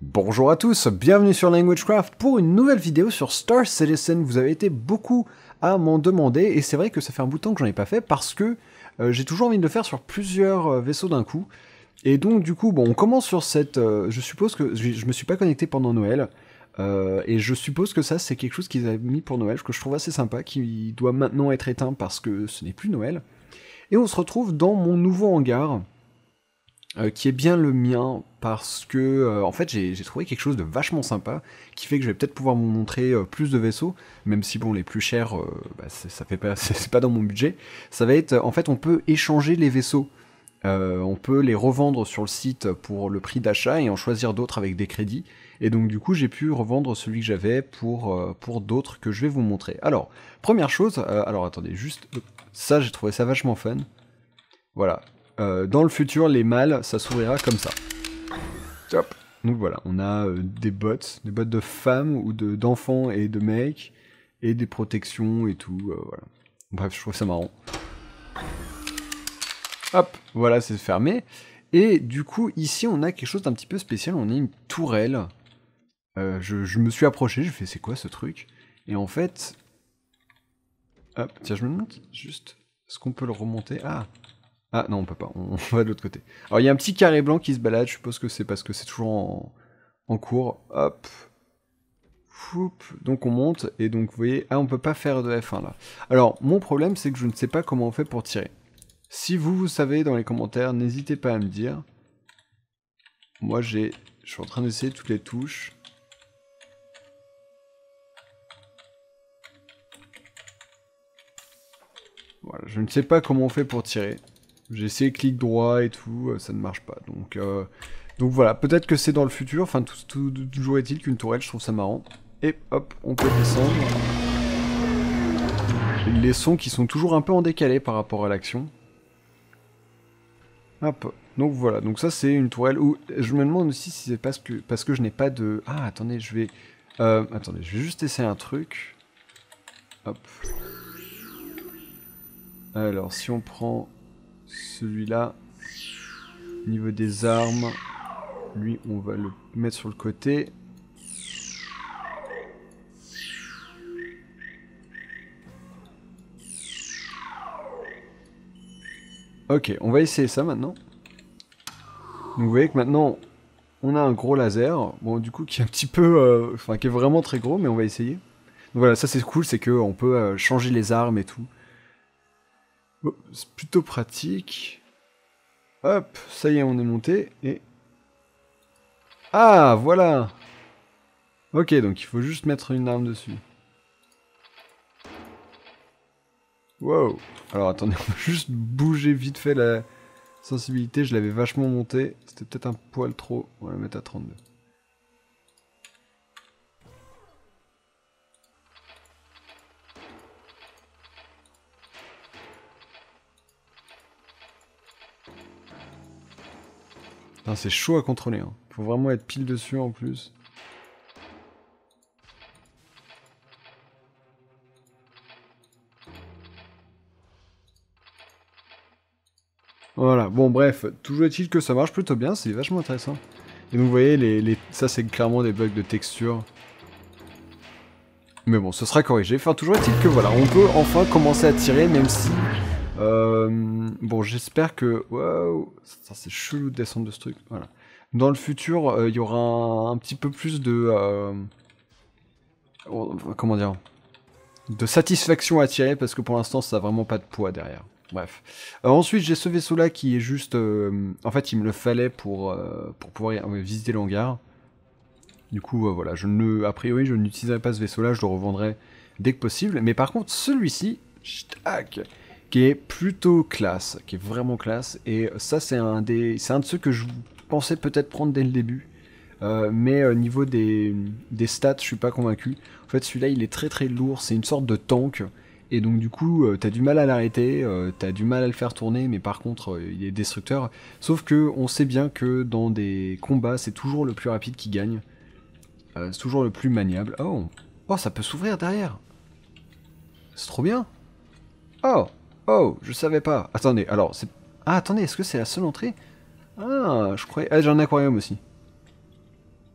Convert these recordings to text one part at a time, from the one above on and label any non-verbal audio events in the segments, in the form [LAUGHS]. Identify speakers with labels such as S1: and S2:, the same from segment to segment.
S1: Bonjour à tous, bienvenue sur LanguageCraft pour une nouvelle vidéo sur Star Citizen. Vous avez été beaucoup à m'en demander et c'est vrai que ça fait un bout de temps que j'en ai pas fait parce que euh, j'ai toujours envie de le faire sur plusieurs euh, vaisseaux d'un coup. Et donc du coup, bon, on commence sur cette... Euh, je suppose que je, je, me suis pas connecté pendant Noël. et je suppose que ça, c'est quelque chose qu'ils avaient mis pour Noël, que je trouve assez sympa, qui doit maintenant être éteint parce que ce n'est plus Noël. Et on se retrouve dans mon nouveau hangar. Euh, qui est bien le mien parce que euh, en fait j'ai trouvé quelque chose de vachement sympa qui fait que je vais peut-être pouvoir vous montrer euh, plus de vaisseaux, même si bon les plus chers bah, ça fait pas [LAUGHS] c'est pas dans mon budget. Ça va être en fait on peut échanger les vaisseaux. on peut les revendre sur le site pour le prix d'achat et en choisir d'autres avec des crédits. Et donc du coup j'ai pu revendre celui que j'avais pour, pour d'autres que je vais vous montrer. Alors, première chose, alors attendez, juste ça j'ai trouvé ça vachement fun. Voilà, euh, dans le futur, les mâles, ça s'ouvrira comme ça. Top. Donc voilà, on a euh, des bottes, des bottes de femmes ou de, d'enfants et de mecs, et des protections et tout. Euh, voilà. Bref, je trouve ça marrant. Hop, voilà, c'est fermé. Et du coup, ici, on a quelque chose d'un petit peu spécial. On a une tourelle. Je, me suis approché, je fais c'est quoi ce truc Et en fait. Hop, tiens, je me demande juste. Est-ce qu'on peut le remonter Ah ah non, on peut pas, [LAUGHS] on, va de l'autre côté. Alors il y a un petit carré blanc qui se balade, je suppose que c'est parce que c'est toujours en, en cours. Hop. Donc on monte, et donc vous voyez, ah on peut pas faire de F1 là. Alors mon problème c'est que je ne sais pas comment on fait pour tirer. Si vous, vous savez dans les commentaires, n'hésitez pas à me dire. Moi j'ai, je suis en train d'essayer toutes les touches. Voilà, je ne sais pas comment on fait pour tirer. J'ai essayé clic droit et tout, euh, ça ne marche pas. Donc, euh, donc voilà, peut-être que c'est dans le futur. Enfin, tout, toujours est-il qu'une tourelle, je trouve ça marrant. Et hop, on peut descendre. Les sons qui sont toujours un peu en décalé par rapport à l'action. Hop. Donc voilà, donc ça c'est une tourelle où je me demande aussi si c'est parce que, parce que je n'ai pas de... Ah attendez, je vais... Euh, attendez, je vais juste essayer un truc. Hop. Alors si on prend celui-là, niveau des armes, lui, on va le mettre sur le côté. Ok, on va essayer ça maintenant. vous voyez que maintenant, on a un gros laser. Bon, du coup, qui est un petit peu... Euh, enfin, qui est vraiment très gros, mais on va essayer. voilà, ça c'est cool, c'est qu'on peut euh, changer les armes et tout c'est plutôt pratique. Hop, ça y est, on est monté. Et... Ah, voilà Ok, donc il faut juste mettre une arme dessus. Wow Alors attendez, on va juste bouger vite fait la sensibilité. Je l'avais vachement montée. C'était peut-être un poil trop. On va la mettre à 32. c'est chaud à contrôler. Hein. Faut vraiment être pile dessus en plus. Voilà, bon bref, toujours est-il que ça marche plutôt bien, c'est vachement intéressant. Et vous voyez, ça c'est clairement des bugs de texture. Mais bon, ce sera corrigé. Enfin, toujours est-il que voilà, on peut enfin commencer à tirer, même si euh, bon, j'espère que. Waouh Ça, c'est chelou de descendre de ce truc. Voilà. Dans le futur, euh, il y aura un, petit peu plus de. Euh, oh, comment dire De satisfaction à tirer parce que pour l'instant, ça a vraiment pas de poids derrière. Bref. ensuite, j'ai ce vaisseau-là qui est juste... en fait, il me le fallait pour, pour pouvoir visiter l'hangar. Du coup, voilà, je ne, a priori, je n'utiliserai pas ce vaisseau-là, je le revendrai dès que possible. Mais par contre, celui-ci, tac, qui est plutôt classe, qui est vraiment classe. Et ça, c'est un des, c'est un de ceux que je pensais peut-être prendre dès le début. Euh, mais au niveau des, stats, je suis pas convaincu. En fait, celui-là, il est très très lourd, c'est une sorte de tank. Et donc du coup, euh, t'as du mal à l'arrêter, euh, t'as du mal à le faire tourner, mais par contre, il est destructeur. Sauf que on sait bien que dans des combats, c'est toujours le plus rapide qui gagne. c'est toujours le plus maniable. Oh, oh ça peut s'ouvrir derrière. C'est trop bien. Oh Oh, je savais pas. Attendez, alors, c'est... Ah, attendez, est-ce que c'est la seule entrée Ah, je croyais... Ah, j'ai un aquarium aussi.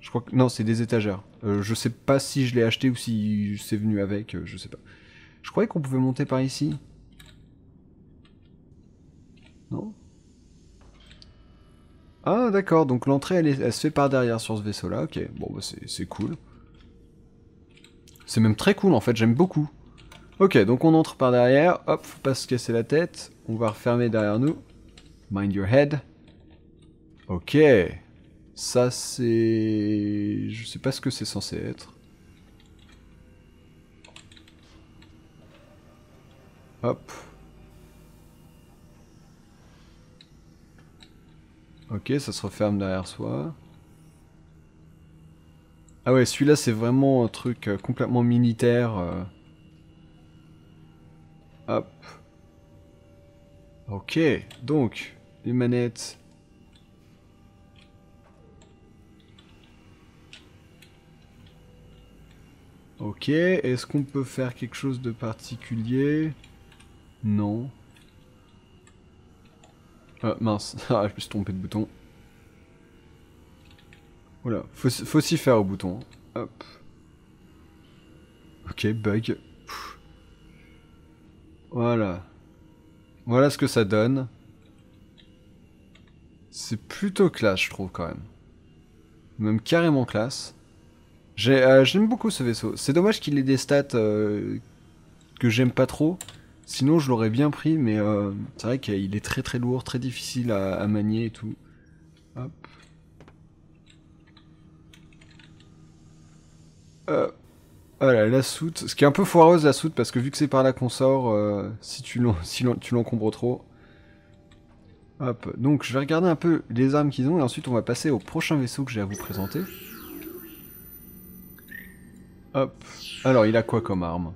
S1: Je crois que... Non, c'est des étagères. Euh, je sais pas si je l'ai acheté ou si c'est venu avec, euh, je sais pas. Je croyais qu'on pouvait monter par ici. Non Ah, d'accord, donc l'entrée, elle, elle, se fait par derrière sur ce vaisseau-là. Ok, bon, bah c'est cool. C'est même très cool, en fait, j'aime beaucoup. Ok, donc on entre par derrière. Hop, faut pas se casser la tête. On va refermer derrière nous. Mind your head. Ok. Ça, c'est... Je sais pas ce que c'est censé être. Hop. Ok, ça se referme derrière soi. Ah ouais, celui-là, c'est vraiment un truc euh, complètement militaire. Euh. Hop. Ok, donc, les manettes. Ok, est-ce qu'on peut faire quelque chose de particulier Non. Ah, mince, [LAUGHS] ah, je me suis trompé de bouton. Voilà, faut, faut s'y faire au bouton. Hop. Ok, bug. Voilà. Voilà ce que ça donne. C'est plutôt classe, je trouve, quand même. Même carrément classe. J'aime euh, beaucoup ce vaisseau. C'est dommage qu'il ait des stats euh, que j'aime pas trop. Sinon, je l'aurais bien pris, mais euh, c'est vrai qu'il est très très lourd, très difficile à, à manier et tout. Hop. Hop. Voilà, ah, la soute. Ce qui est un peu foireuse, la soute, parce que vu que c'est par là qu'on sort, euh, si tu l'encombres trop. Hop. Donc, je vais regarder un peu les armes qu'ils ont, et ensuite, on va passer au prochain vaisseau que j'ai à vous présenter. Hop. Alors, il a quoi comme arme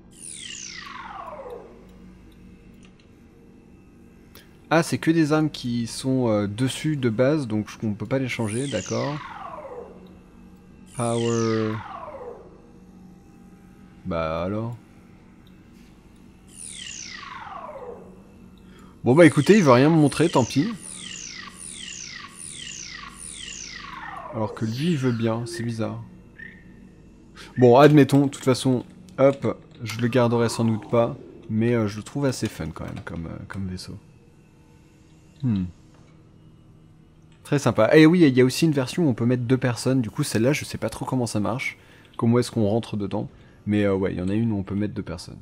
S1: Ah, c'est que des armes qui sont euh, dessus de base, donc on peut pas les changer, d'accord. Power... Bah alors Bon bah écoutez, il veut rien me montrer, tant pis. Alors que lui, il veut bien, c'est bizarre. Bon, admettons, de toute façon, hop, je le garderai sans doute pas, mais euh, je le trouve assez fun quand même comme, euh, comme vaisseau. Hmm. Très sympa. Et eh oui, il y a aussi une version où on peut mettre deux personnes, du coup celle-là, je sais pas trop comment ça marche, comment est-ce qu'on rentre dedans. Mais euh, ouais, il y en a une où on peut mettre deux personnes.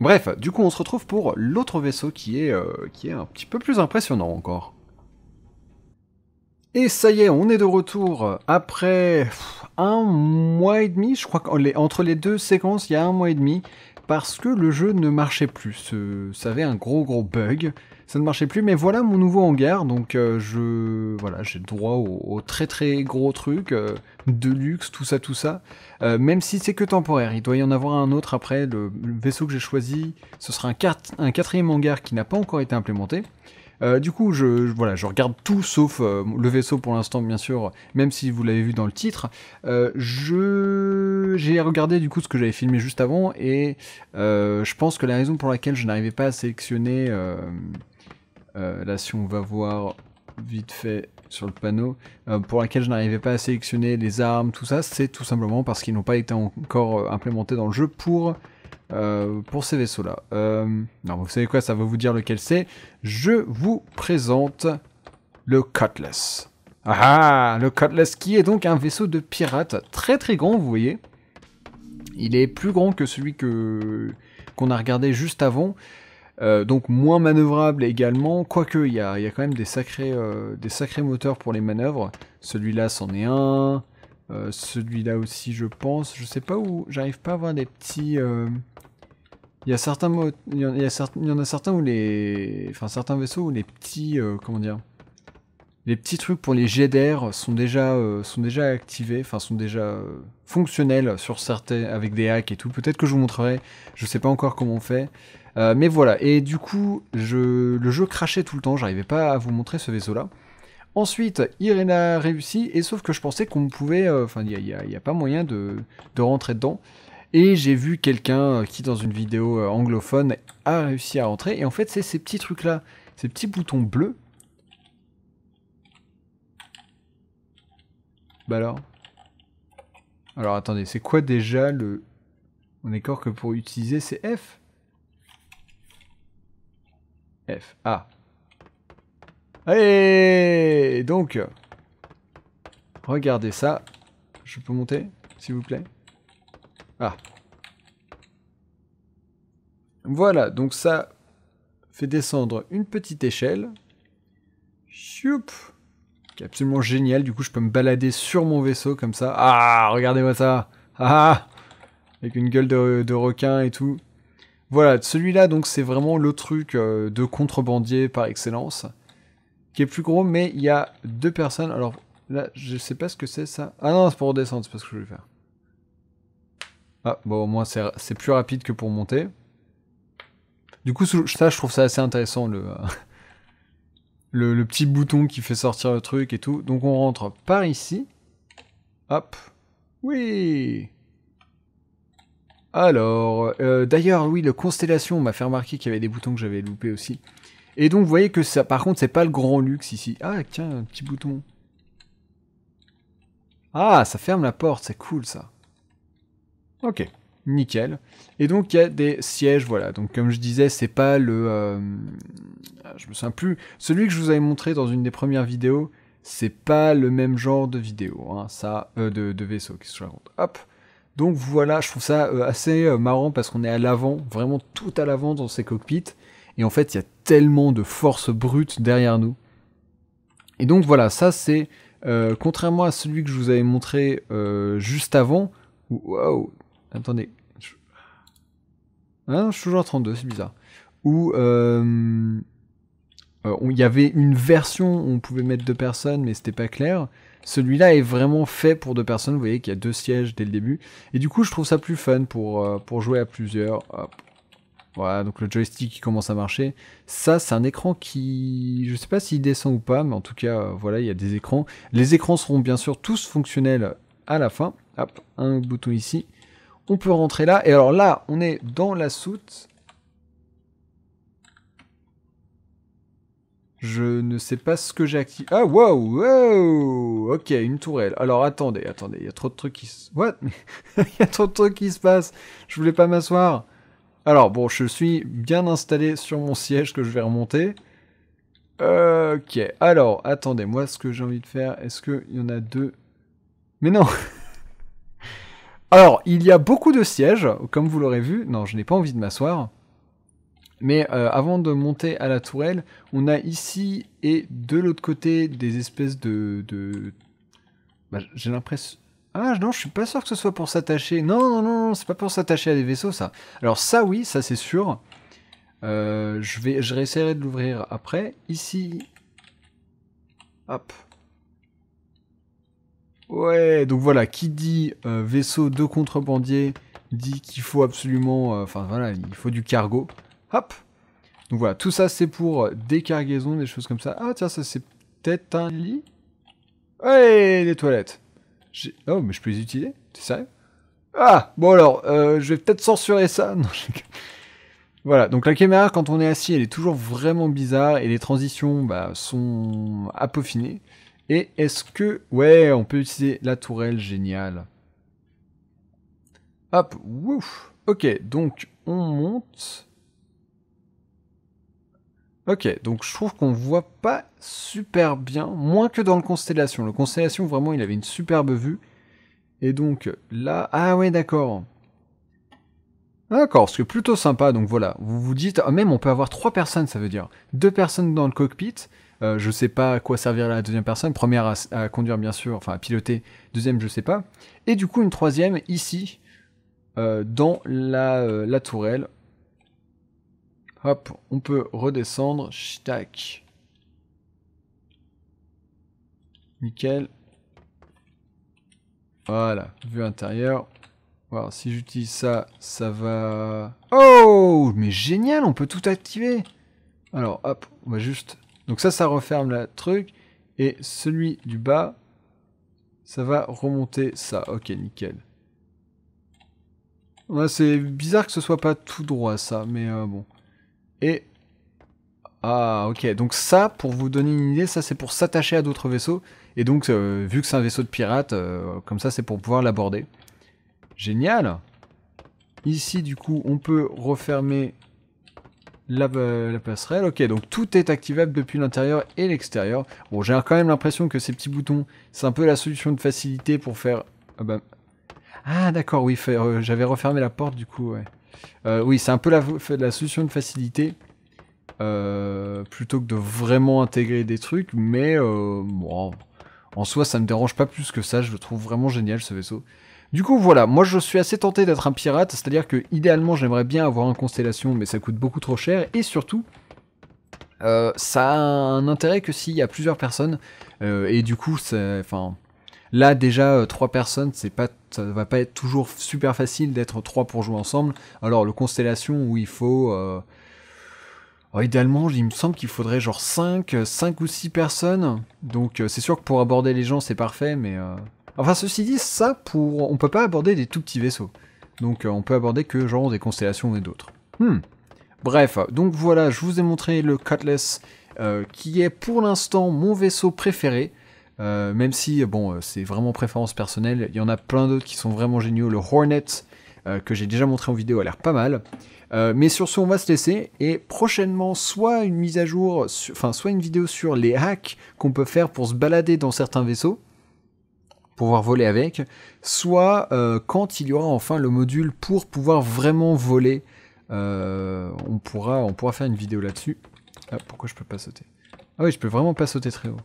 S1: Bref, du coup, on se retrouve pour l'autre vaisseau qui est, euh, qui est un petit peu plus impressionnant encore. Et ça y est, on est de retour après un mois et demi, je crois qu'entre les deux séquences, il y a un mois et demi, parce que le jeu ne marchait plus. Ça avait un gros gros bug ça ne marchait plus. Mais voilà mon nouveau hangar, donc euh, je voilà, j'ai droit au, très très gros truc euh, de luxe, tout ça, tout ça. Euh, même si c'est que temporaire, il doit y en avoir un autre après. Le, vaisseau que j'ai choisi, ce sera un, quatrième hangar qui n'a pas encore été implémenté. du coup, je, voilà, je regarde tout sauf le vaisseau pour l'instant, bien sûr, même si vous l'avez vu dans le titre. je j'ai regardé du coup ce que j'avais filmé juste avant et je pense que la raison pour laquelle je n'arrivais pas à sélectionner euh, là, si on va voir vite fait sur le panneau, euh, pour laquelle je n'arrivais pas à sélectionner les armes, tout ça, c'est tout simplement parce qu'ils n'ont pas été encore euh, implémentés dans le jeu pour, pour ces vaisseaux-là. non, vous savez quoi, ça va vous dire lequel c'est. Je vous présente le Cutlass. Ah, ah Le Cutlass qui est donc un vaisseau de pirate très très grand, vous voyez. Il est plus grand que celui que qu'on a regardé juste avant. Euh, donc moins manœuvrable également, quoique il y a, quand même des sacrés, euh, des sacrés moteurs pour les manœuvres. Celui-là c'en est un, euh, celui-là aussi je pense, je sais pas où, j'arrive pas à voir des petits... Il y, a certains il, y, en a certains où les... Enfin certains vaisseaux où les petits... comment dire Les petits trucs pour les jets d'air sont, déjà sont déjà activés, enfin sont déjà fonctionnels sur certains... avec des hacks et tout. Peut-être que je vous montrerai, je sais pas encore comment on fait. Euh, mais voilà, et du coup, je, le jeu crachait tout le temps, j'arrivais pas à vous montrer ce vaisseau-là. Ensuite, a réussi. et sauf que je pensais qu'on pouvait... Euh, enfin, il n'y a, pas moyen de, rentrer dedans. Et j'ai vu quelqu'un euh, qui, dans une vidéo anglophone, a réussi à rentrer. Et en fait, c'est ces petits trucs-là, ces petits boutons bleus. Bah alors Alors attendez, c'est quoi déjà le... On est d'accord que pour utiliser, c'est F ah, Allez Donc, regardez ça. Je peux monter, s'il vous plaît Ah. Voilà, donc ça fait descendre une petite échelle. Choup absolument génial. Du coup, je peux me balader sur mon vaisseau comme ça. Ah, regardez-moi ça Ah, ah. Avec une gueule de requin et tout. Voilà, celui-là, donc, c'est vraiment le truc euh, de contrebandier par excellence, qui est plus gros, mais il y a deux personnes. Alors, là, je sais pas ce que c'est, ça. Ah non, c'est pour redescendre, c'est pas ce que je vais faire. Ah, bon, au moins, c'est plus rapide que pour monter. Du coup, ça, je trouve ça assez intéressant, le, [LAUGHS] le, le, petit bouton qui fait sortir le truc et tout. Donc, on rentre par ici. Hop. Oui alors, euh, d'ailleurs, oui, le constellation m'a fait remarquer qu'il y avait des boutons que j'avais loupés aussi. Et donc, vous voyez que ça, par contre, c'est pas le grand luxe ici. Ah, tiens, un petit bouton. Ah, ça ferme la porte, c'est cool ça. Ok, nickel. Et donc, il y a des sièges, voilà. Donc, comme je disais, c'est pas le. Euh, ah, je me sens plus. Celui que je vous avais montré dans une des premières vidéos, c'est pas le même genre de vidéo, hein, ça, euh, de, vaisseau, qui se raconte. Hop. Donc voilà, je trouve ça euh, assez euh, marrant parce qu'on est à l'avant, vraiment tout à l'avant dans ces cockpits. Et en fait, il y a tellement de force brute derrière nous. Et donc voilà, ça c'est euh, contrairement à celui que je vous avais montré juste avant. Où, attendez. Je... Ah je suis toujours à 32, c'est bizarre. Où il y avait une version où on pouvait mettre deux personnes, mais c'était pas clair. Celui-là est vraiment fait pour deux personnes. Vous voyez qu'il y a deux sièges dès le début. Et du coup, je trouve ça plus fun pour, euh, jouer à plusieurs. Voilà, donc le joystick qui commence à marcher. Ça, c'est un écran qui... Je ne sais pas s'il descend ou pas, mais en tout cas, euh, voilà, il y a des écrans. Les écrans seront bien sûr tous fonctionnels à la fin. Hop, un bouton ici. On peut rentrer là. Et alors là, on est dans la soute. Je ne sais pas ce que j'ai activé. Ah, wow, wow Ok, une tourelle. Alors, attendez, attendez, il y a trop de trucs qui se... What [LAUGHS] Il y a trop de trucs qui se passent Je voulais pas m'asseoir Alors, bon, je suis bien installé sur mon siège que je vais remonter. Ok, alors, attendez, moi, ce que j'ai envie de faire, est-ce qu'il y en a deux Mais non [LAUGHS] Alors, il y a beaucoup de sièges, comme vous l'aurez vu. Non, je n'ai pas envie de m'asseoir. Mais euh, avant de monter à la tourelle, on a ici et de l'autre côté des espèces de... Bah, j'ai l'impression... Ah non, je suis pas sûr que ce soit pour s'attacher. Non, non, non, non c'est pas pour s'attacher à des vaisseaux, ça. Alors ça, oui, ça c'est sûr. Euh, je vais, je de l'ouvrir après. Ici, hop. Ouais, donc voilà, qui dit euh, vaisseau de contrebandier dit qu'il faut absolument, enfin voilà, il faut du cargo. Hop Donc voilà, tout ça c'est pour euh, des cargaisons, des choses comme ça. Ah tiens, ça c'est peut-être un lit Ouais, les toilettes Oh, mais je peux les utiliser C'est sérieux Ah Bon alors, euh, je vais peut-être censurer ça. [LAUGHS] Voilà, donc la caméra, quand on est assis, elle est toujours vraiment bizarre et les transitions bah, sont à Et est-ce que... Ouais, on peut utiliser la tourelle, génial. Hop, ouf Ok, donc on monte. Ok, donc je trouve qu'on voit pas super bien, moins que dans le Constellation. Le Constellation, vraiment, il avait une superbe vue. Et donc là, ah ouais, d'accord. Ah, d'accord, ce qui est plutôt sympa, donc voilà. Vous vous dites, ah, même on peut avoir trois personnes, ça veut dire. Deux personnes dans le cockpit. Euh, je ne sais pas à quoi servir la deuxième personne. Première à, conduire, bien sûr, enfin à piloter. Deuxième, je ne sais pas. Et du coup, une troisième ici, euh, dans la euh, tourelle. Hop, on peut redescendre. Nickel. Voilà, vue intérieure. Voilà, si j'utilise ça, ça va... Oh Mais génial, on peut tout activer Alors, hop, on va juste... Donc ça, ça referme le truc. Et celui du bas, ça va remonter ça. Ok, nickel. c'est bizarre que ce soit pas tout droit, ça, mais euh, bon. Et... Ah ok, donc ça, pour vous donner une idée, ça c'est pour s'attacher à d'autres vaisseaux. Et donc, euh, vu que c'est un vaisseau de pirate, euh, comme ça c'est pour pouvoir l'aborder. Génial Ici, du coup, on peut refermer euh, la, passerelle. Ok, donc tout est activable depuis l'intérieur et l'extérieur. Bon, j'ai quand même l'impression que ces petits boutons, c'est un peu la solution de facilité pour faire... Ah, bah, ah d'accord, oui, j'avais refermé la porte du coup, ouais. Euh, oui, c'est un peu la, solution de facilité. Euh, plutôt que de vraiment intégrer des trucs, mais euh, en soi ça me dérange pas plus que ça, je le trouve vraiment génial ce vaisseau. Du coup voilà, moi je suis assez tenté d'être un pirate, c'est-à-dire que idéalement j'aimerais bien avoir un constellation, mais ça coûte beaucoup trop cher, et surtout ça a un intérêt que s'il y a plusieurs personnes, et du coup enfin Là, déjà, euh, trois personnes, c'est pas, ça va pas être toujours super facile d'être trois pour jouer ensemble. Alors, le Constellation, où il faut... Euh, oh, idéalement, il me semble qu'il faudrait genre 5, 5 ou 6 personnes. Donc, euh, c'est sûr que pour aborder les gens, c'est parfait, mais... Enfin, ceci dit, ça, pour... on peut pas aborder des tout petits vaisseaux. Donc, on peut aborder que genre des constellations et d'autres. Hmm. Bref, donc voilà, je vous ai montré le Cutlass, qui est pour l'instant mon vaisseau préféré. Euh, même si, bon, euh, c'est vraiment préférence personnelle, il y en a plein d'autres qui sont vraiment géniaux. Le Hornet, euh, que j'ai déjà montré en vidéo, a l'air pas mal. mais sur ce, on va se laisser. Et prochainement, soit une mise à jour, enfin, soit une vidéo sur les hacks qu'on peut faire pour se balader dans certains vaisseaux pouvoir voler avec, soit quand il y aura enfin le module pour pouvoir vraiment voler, on pourra on pourra faire une vidéo là-dessus. Ah, pourquoi je peux pas sauter Ah oui, je peux vraiment pas sauter très haut.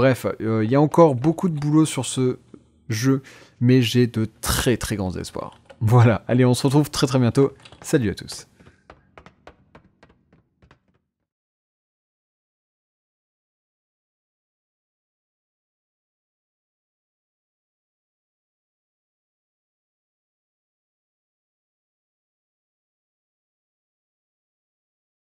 S1: Bref, euh, il y a encore beaucoup de boulot sur ce jeu, mais j'ai de très très grands espoirs. Voilà, allez, on se retrouve très très bientôt. Salut à tous.